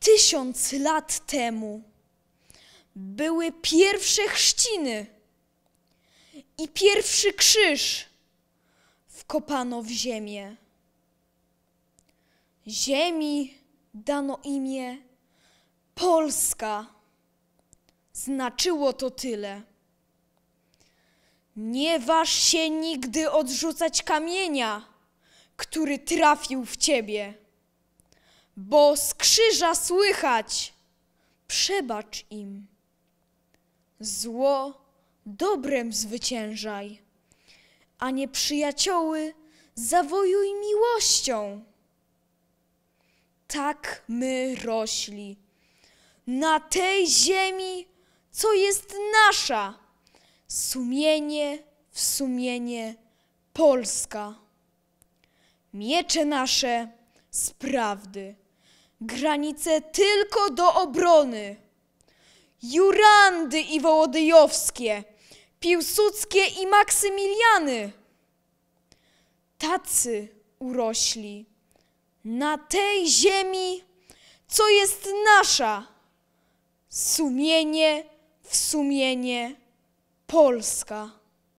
tysiąc lat temu były pierwsze chrzciny i pierwszy krzyż wkopano w ziemię. Ziemi dano imię Polska. Znaczyło to tyle. Nie waż się nigdy odrzucać kamienia, który trafił w ciebie bo z krzyża słychać. Przebacz im. Zło dobrem zwyciężaj, a nieprzyjacioły zawojuj miłością. Tak my rośli na tej ziemi, co jest nasza, sumienie w sumienie Polska. Miecze nasze z prawdy granice tylko do obrony. Jurandy i Wołodyjowskie, Piłsudskie i Maksymiliany. Tacy urośli na tej ziemi, co jest nasza. Sumienie w sumienie Polska.